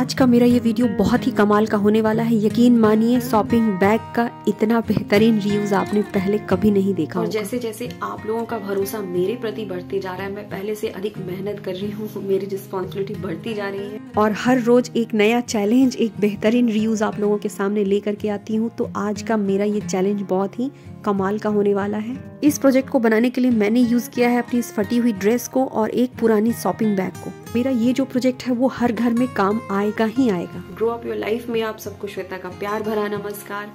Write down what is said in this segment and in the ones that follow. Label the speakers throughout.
Speaker 1: आज का मेरा ये वीडियो बहुत ही कमाल का होने वाला है यकीन मानिए शॉपिंग बैग का इतना बेहतरीन रिव्यूज आपने पहले कभी नहीं देखा और जैसे जैसे आप लोगों का भरोसा मेरे प्रति बढ़ते जा रहा है मैं पहले से अधिक मेहनत कर रही हूँ तो मेरी रिस्पॉन्सिबिलिटी बढ़ती जा रही है और हर रोज एक नया चैलेंज एक बेहतरीन रिव्यूज आप लोगों के सामने लेकर के आती हूँ तो आज का मेरा ये चैलेंज बहुत ही कमाल का होने वाला है इस प्रोजेक्ट को बनाने के लिए मैंने यूज किया है अपनी इस फटी हुई ड्रेस को और एक पुरानी शॉपिंग बैग को मेरा ये जो प्रोजेक्ट है वो हर घर में काम आएगा का ही आएगा ग्रो अप योर लाइफ में आप सबको श्वेता का प्यार भरा नमस्कार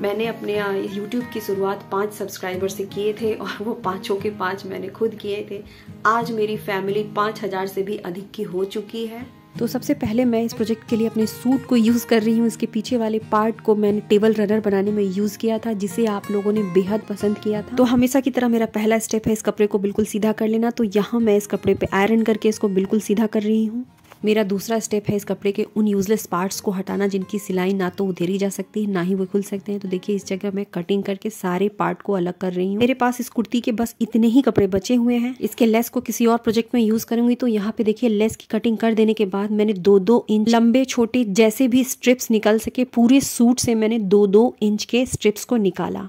Speaker 1: मैंने अपने यूट्यूब की शुरुआत पांच सब्सक्राइबर से किए थे और वो पांचों के पांच मैंने खुद किए थे आज मेरी फैमिली पाँच हजार से भी अधिक की हो चुकी है तो सबसे पहले मैं इस प्रोजेक्ट के लिए अपने सूट को यूज़ कर रही हूँ इसके पीछे वाले पार्ट को मैंने टेबल रनर बनाने में यूज़ किया था जिसे आप लोगों ने बेहद पसंद किया था तो हमेशा की तरह मेरा पहला स्टेप है इस कपड़े को बिल्कुल सीधा कर लेना तो यहाँ मैं इस कपड़े पे आयरन करके इसको बिल्कुल सीधा कर रही हूँ मेरा दूसरा स्टेप है इस कपड़े के उन यूज़लेस पार्ट्स को हटाना जिनकी सिलाई ना तो उधेरी जा सकती है ना ही वो खुल सकते हैं तो देखिए इस जगह मैं कटिंग करके सारे पार्ट को अलग कर रही हूँ मेरे पास इस कुर्ती के बस इतने ही कपड़े बचे हुए हैं इसके लेस को किसी और प्रोजेक्ट में यूज़ करूंगी तो यहाँ पे देखिए लेस की कटिंग कर देने के बाद मैंने दो दो इंच लंबे छोटे जैसे भी स्ट्रिप्स निकल सके पूरे सूट से मैंने दो दो इंच के स्ट्रिप्स को निकाला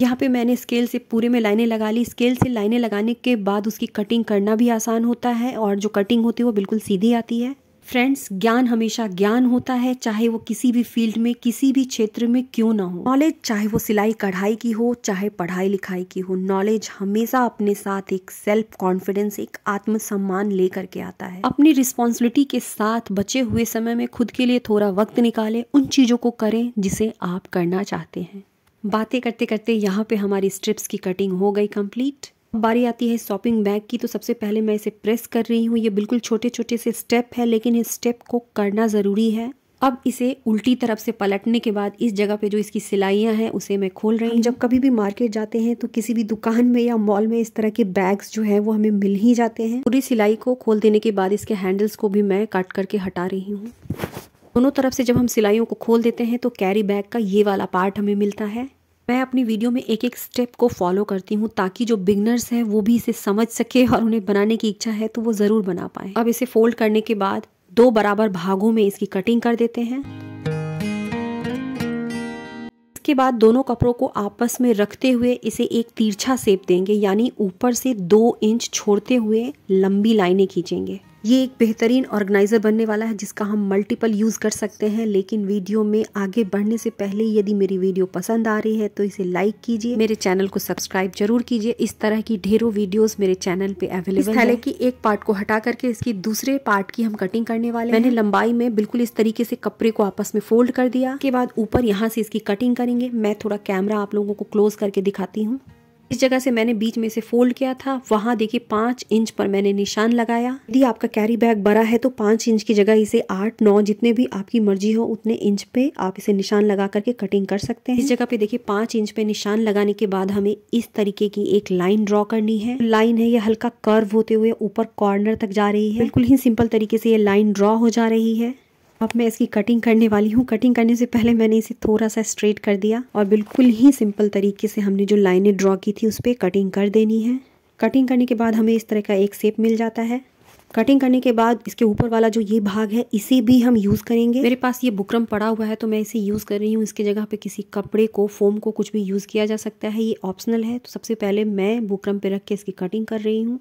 Speaker 1: यहाँ पे मैंने स्केल से पूरे में लाइनें लगा ली स्केल से लाइनें लगाने के बाद उसकी कटिंग करना भी आसान होता है और जो कटिंग होती है वो बिल्कुल सीधी आती है फ्रेंड्स ज्ञान हमेशा ज्ञान होता है चाहे वो किसी भी फील्ड में किसी भी क्षेत्र में क्यों ना हो नॉलेज चाहे वो सिलाई कढ़ाई की हो चाहे पढ़ाई लिखाई की हो नॉलेज हमेशा अपने साथ एक सेल्फ कॉन्फिडेंस एक आत्मसम्मान लेकर के आता है अपनी रिस्पॉन्सिबिलिटी के साथ बचे हुए समय में खुद के लिए थोड़ा वक्त निकालें उन चीजों को करें जिसे आप करना चाहते हैं बातें करते करते यहाँ पे हमारी स्ट्रिप्स की कटिंग हो गई कंप्लीट बारी आती है शॉपिंग बैग की तो सबसे पहले मैं इसे प्रेस कर रही हूँ ये बिल्कुल छोटे छोटे से स्टेप है लेकिन इस स्टेप को करना ज़रूरी है अब इसे उल्टी तरफ से पलटने के बाद इस जगह पे जो इसकी सिलाइयाँ हैं उसे मैं खोल रही हूँ जब कभी भी मार्केट जाते हैं तो किसी भी दुकान में या मॉल में इस तरह के बैग्स जो है वो हमें मिल ही जाते हैं पूरी सिलाई को खोल देने के बाद इसके हैंडल्स को भी मैं काट करके हटा रही हूँ दोनों तरफ से जब हम सिलाइयों को खोल देते हैं तो कैरी बैग का ये वाला पार्ट हमें मिलता है मैं अपनी वीडियो में एक एक स्टेप को फॉलो करती हूँ ताकि जो बिगनर्स हैं वो भी इसे समझ सके और उन्हें बनाने की इच्छा है तो वो ज़रूर बना पाए अब इसे फोल्ड करने के बाद दो बराबर भागों में इसकी कटिंग कर देते हैं इसके बाद दोनों कपड़ों को आपस में रखते हुए इसे एक तीर्छा सेप देंगे यानी ऊपर से दो इंच छोड़ते हुए लंबी लाइनें खींचेंगे ये एक बेहतरीन ऑर्गेनाइज़र बनने वाला है जिसका हम मल्टीपल यूज़ कर सकते हैं लेकिन वीडियो में आगे बढ़ने से पहले यदि मेरी वीडियो पसंद आ रही है तो इसे लाइक कीजिए मेरे चैनल को सब्सक्राइब जरूर कीजिए इस तरह की ढेरों वीडियोस मेरे चैनल पे अवेलेबल है की एक पार्ट को हटा करके इसकी दूसरे पार्ट की हम कटिंग करने वाले मैंने लंबाई में बिल्कुल इस तरीके से कपड़े को आपस में फोल्ड कर दिया के बाद ऊपर यहाँ से इसकी कटिंग करेंगे मैं थोड़ा कैमरा आप लोगों को क्लोज करके दिखाती हूँ इस जगह से मैंने बीच में से फोल्ड किया था वहाँ देखिए पांच इंच पर मैंने निशान लगाया यदि आपका कैरी बैग बड़ा है तो पांच इंच की जगह इसे आठ नौ जितने भी आपकी मर्जी हो उतने इंच पे आप इसे निशान लगा करके कटिंग कर सकते हैं इस जगह पे देखिए पांच इंच पे निशान लगाने के बाद हमें इस तरीके की एक लाइन ड्रॉ करनी है लाइन है ये हल्का कर्व होते हुए ऊपर कॉर्नर तक जा रही है बिल्कुल ही सिंपल तरीके से ये लाइन ड्रॉ हो जा रही है अब मैं इसकी कटिंग करने वाली हूँ कटिंग करने से पहले मैंने इसे थोड़ा सा स्ट्रेट कर दिया और बिल्कुल ही सिंपल तरीके से हमने जो लाइनें ड्रॉ की थी उस पर कटिंग कर देनी है कटिंग करने के बाद हमें इस तरह का एक सेप मिल जाता है कटिंग करने के बाद इसके ऊपर वाला जो ये भाग है इसे भी हम यूज़ करेंगे मेरे पास ये बुकरम पड़ा हुआ है तो मैं इसे यूज़ कर रही हूँ इसके जगह पे किसी कपड़े को फोम को कुछ भी यूज़ किया जा सकता है ये ऑप्शनल है तो सबसे पहले मैं बुकरम पे रख के इसकी कटिंग कर रही हूँ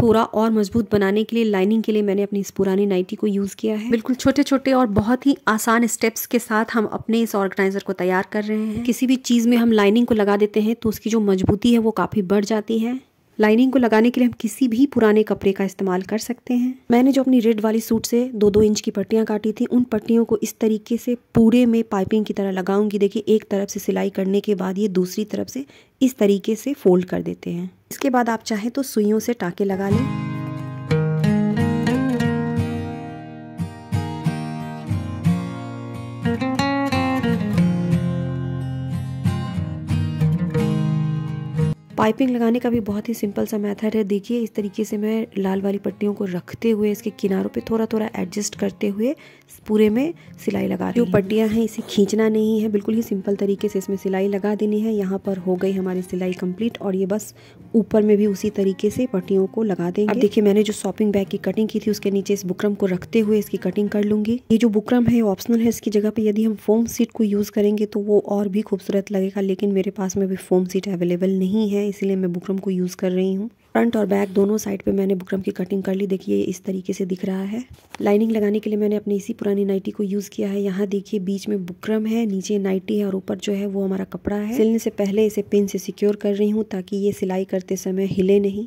Speaker 1: थोड़ा और मजबूत बनाने के लिए लाइनिंग के लिए मैंने अपनी इस पुरानी नाइटी को यूज़ किया है बिल्कुल छोटे छोटे और बहुत ही आसान स्टेप्स के साथ हम अपने इस ऑर्गेनाइजर को तैयार कर रहे हैं किसी भी चीज़ में हम लाइनिंग को लगा देते हैं तो उसकी जो मजबूती है वो काफ़ी बढ़ जाती है लाइनिंग को लगाने के लिए हम किसी भी पुराने कपड़े का इस्तेमाल कर सकते हैं मैंने जो अपनी रेड वाली सूट से दो दो इंच की पट्टियाँ काटी थी उन पट्टियों को इस तरीके से पूरे में पाइपिंग की तरह लगाऊंगी देखिए एक तरफ से सिलाई करने के बाद ये दूसरी तरफ से इस तरीके से फोल्ड कर देते हैं इसके बाद आप चाहें तो सुइयों से टाके लगा लें पाइपिंग लगाने का भी बहुत ही सिंपल सा मेथड है देखिए इस तरीके से मैं लाल वाली पट्टियों को रखते हुए इसके किनारों पे थोड़ा थोड़ा एडजस्ट करते हुए पूरे में सिलाई लगा जो पट्टियाँ हैं इसे खींचना नहीं है बिल्कुल ही सिंपल तरीके से इसमें सिलाई लगा देनी है यहाँ पर हो गई हमारी सिलाई कंप्लीट और ये बस ऊपर में भी उसी तरीके से पट्टियों को लगा देंगे अब देखिए मैंने जो शॉपिंग बैग की कटिंग की थी उसके नीचे इस बुकरम को रखते हुए इसकी कटिंग कर लूंगी ये जो बुकरम है ऑप्शनल है इसकी जगह पे यदि हम फोम सीट को यूज़ करेंगे तो वो और भी खूबसूरत लगेगा लेकिन मेरे पास में भी फोम सीट अवेलेबल नहीं है है इसीलिए मैं बुकरम को यूज़ कर रही हूँ फ्रंट और बैक दोनों साइड पे मैंने बुकरम की कटिंग कर ली देखिए इस तरीके से दिख रहा है लाइनिंग लगाने के लिए मैंने अपनी इसी पुरानी नाइटी को यूज़ किया है यहाँ देखिए बीच में बुकरम है नीचे नाइटी है और ऊपर जो है वो हमारा कपड़ा है सिलने से पहले इसे पिन से सिक्योर कर रही हूँ ताकि ये सिलाई करते समय हिले नहीं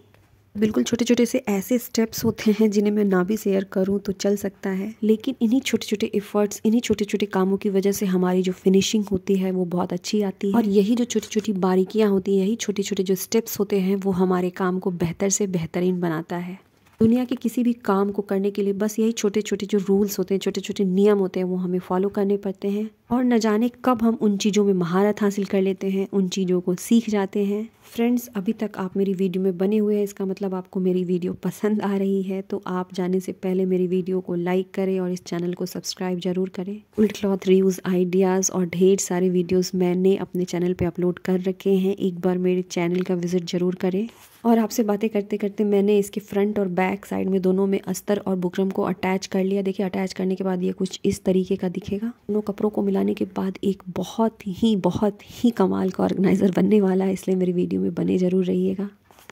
Speaker 1: बिल्कुल छोटे छोटे से ऐसे स्टेप्स होते हैं जिन्हें मैं ना भी शेयर करूँ तो चल सकता है लेकिन इन्हीं छोटे छोटे एफर्ट्स इन्हीं छोटे छोटे कामों की वजह से हमारी जो फिनिशिंग होती है वो बहुत अच्छी आती है और यही जो छोटी छोटी बारीकियां होती हैं यही छोटे छोटे जो स्टेप्स होते हैं वो हमारे काम को बेहतर से बेहतरीन बनाता है दुनिया के किसी भी काम को करने के लिए बस यही छोटे छोटे जो रूल्स होते हैं छोटे छोटे नियम होते हैं वो हमें फॉलो करने पड़ते हैं और न जाने कब हम उन चीज़ों में महारत हासिल कर लेते हैं उन चीज़ों को सीख जाते हैं फ्रेंड्स अभी तक आप मेरी वीडियो में बने हुए हैं इसका मतलब आपको मेरी वीडियो पसंद आ रही है तो आप जाने से पहले मेरी वीडियो को लाइक करें और इस चैनल को सब्सक्राइब ज़रूर करें उल्ट क्लॉथ रिव्यूज़ आइडियाज़ और ढेर सारे वीडियोज़ मैंने अपने चैनल पर अपलोड कर रखे हैं एक बार मेरे चैनल का विज़िट ज़रूर करें और आपसे बातें करते करते मैंने इसके फ्रंट और बैक साइड में दोनों में अस्तर और बुकरम को अटैच कर लिया देखिए अटैच करने के बाद ये कुछ इस तरीके का दिखेगा दोनों कपड़ों को मिलाने के बाद एक बहुत ही बहुत ही कमाल का ऑर्गेनाइज़र बनने वाला है इसलिए मेरी वीडियो में बने ज़रूर रहिएगा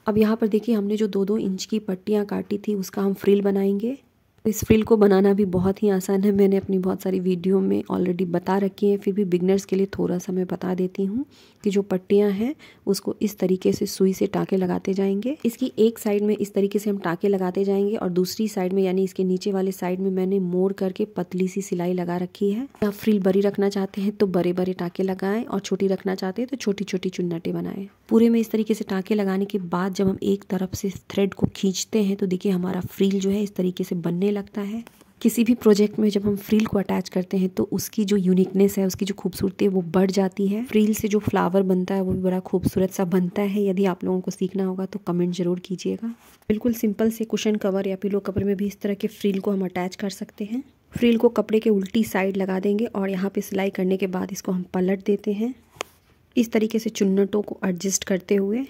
Speaker 1: अब यहाँ पर देखिए हमने जो दो दो इंच की पट्टियाँ काटी थी उसका हम फ्रिल बनाएंगे इस फ्रिल को बनाना भी बहुत ही आसान है मैंने अपनी बहुत सारी वीडियो में ऑलरेडी बता रखी है फिर भी बिगनर्स के लिए थोड़ा सा मैं बता देती हूँ कि जो पट्टियाँ हैं उसको इस तरीके से सुई से टाँके लगाते जाएंगे इसकी एक साइड में इस तरीके से हम टाँके लगाते जाएंगे और दूसरी साइड में यानी इसके नीचे वाले साइड में मैंने मोड़ करके पतली सी सिलाई लगा रखी है आप फ्रिल बड़ी रखना चाहते हैं तो बड़े बड़े टाँके लगाएं और छोटी रखना चाहते हैं तो छोटी छोटी चुन्नटे बनाए पूरे में इस तरीके से टाँके लगाने के बाद जब हम एक तरफ से थ्रेड को खींचते हैं तो देखिए हमारा फ्रिल जो है इस तरीके से बनने लगता है किसी भी प्रोजेक्ट में जब हम फ्रील को अटैच करते हैं तो उसकी जो यूनिकनेस है उसकी जो खूबसूरती है वो बढ़ जाती है फ्रील से जो फ्लावर बनता है वो भी बड़ा खूबसूरत सा बनता है यदि आप लोगों को सीखना होगा तो कमेंट ज़रूर कीजिएगा बिल्कुल सिंपल से कुशन कवर या पिलो कवर में भी इस तरह के फ्रील को हम अटैच कर सकते हैं फ्रील को कपड़े के उल्टी साइड लगा देंगे और यहाँ पर सिलाई करने के बाद इसको हम पलट देते हैं इस तरीके से चुन्नटों को एडजस्ट करते हुए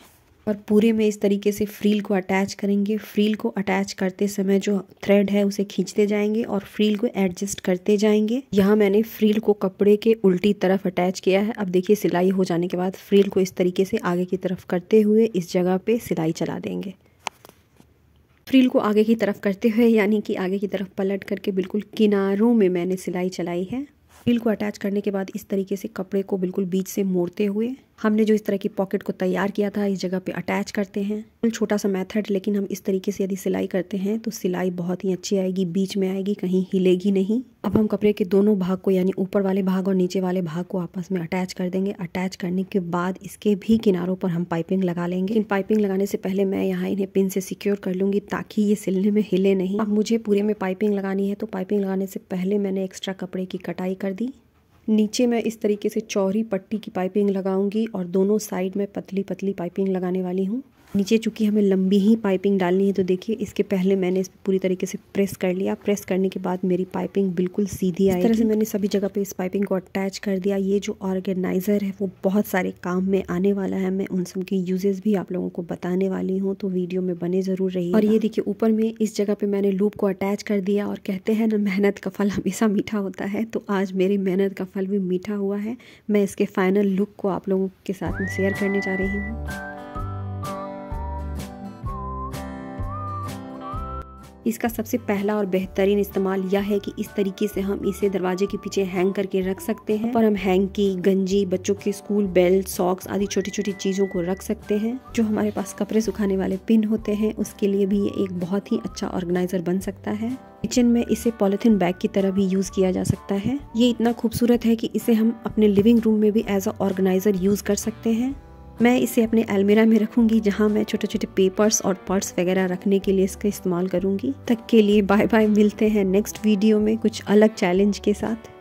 Speaker 1: और पूरे में इस तरीके से फ्रील को अटैच करेंगे फ्रील को अटैच करते समय जो थ्रेड है उसे खींचते जाएंगे और फ्रील को एडजस्ट करते जाएंगे यहाँ मैंने फ्रील को कपड़े के उल्टी तरफ अटैच किया है अब देखिए सिलाई हो जाने के बाद फ्रील को इस तरीके से आगे की तरफ करते हुए इस जगह पे सिलाई चला देंगे फ्रील को आगे की तरफ करते हुए यानी कि आगे की तरफ पलट करके बिल्कुल किनारों में मैंने सिलाई चलाई है फ्रील को अटैच करने के बाद इस तरीके से कपड़े को बिल्कुल बीच से मोड़ते हुए हमने जो इस तरह की पॉकेट को तैयार किया था इस जगह पे अटैच करते हैं छोटा सा मेथड लेकिन हम इस तरीके से यदि सिलाई करते हैं तो सिलाई बहुत ही अच्छी आएगी बीच में आएगी कहीं हिलेगी नहीं अब हम कपड़े के दोनों भाग को यानी ऊपर वाले भाग और नीचे वाले भाग को आपस में अटैच कर देंगे अटैच करने के बाद इसके भी किनारों पर हम पाइपिंग लगा लेंगे इन पाइपिंग लगाने से पहले मैं यहाँ इन्हें पिन से सिक्योर कर लूंगी ताकि ये सिलने में हिले नहीं अब मुझे पूरे में पाइपिंग लगानी है तो पाइपिंग लगाने से पहले मैंने एक्स्ट्रा कपड़े की कटाई कर दी नीचे मैं इस तरीके से चौहरी पट्टी की पाइपिंग लगाऊंगी और दोनों साइड में पतली पतली पाइपिंग लगाने वाली हूँ नीचे चूँकि हमें लंबी ही पाइपिंग डालनी है तो देखिए इसके पहले मैंने इस पूरी तरीके से प्रेस कर लिया प्रेस करने के बाद मेरी पाइपिंग बिल्कुल सीधी आई इस तरह से मैंने सभी जगह पे इस पाइपिंग को अटैच कर दिया ये जो ऑर्गेनाइज़र है वो बहुत सारे काम में आने वाला है मैं उन सब के यूजेज़ भी आप लोगों को बताने वाली हूँ तो वीडियो में बने ज़रूर रही और ये देखिए ऊपर में इस जगह पर मैंने लूप को अटैच कर दिया और कहते हैं ना मेहनत का फल हमेशा मीठा होता है तो आज मेरी मेहनत का फल भी मीठा हुआ है मैं इसके फाइनल लुक को आप लोगों के साथ में शेयर करने जा रही हूँ इसका सबसे पहला और बेहतरीन इस्तेमाल यह है कि इस तरीके से हम इसे दरवाजे के पीछे हैंग करके रख सकते हैं और हम हैंग की गंजी बच्चों के स्कूल बेल्ट सॉक्स आदि छोटी छोटी चीज़ों को रख सकते हैं जो हमारे पास कपड़े सुखाने वाले पिन होते हैं उसके लिए भी ये एक बहुत ही अच्छा ऑर्गेनाइजर बन सकता है किचन में इसे पॉलिथिन बैग की तरह भी यूज़ किया जा सकता है ये इतना खूबसूरत है कि इसे हम अपने लिविंग रूम में भी एज अ ऑर्गेनाइजर यूज़ कर सकते हैं मैं इसे अपने अलमीरा में रखूँगी जहाँ मैं छोटे छोटे पेपर्स और पर्स वगैरह रखने के लिए इसका इस्तेमाल करूँगी तक के लिए बाय बाय मिलते हैं नेक्स्ट वीडियो में कुछ अलग चैलेंज के साथ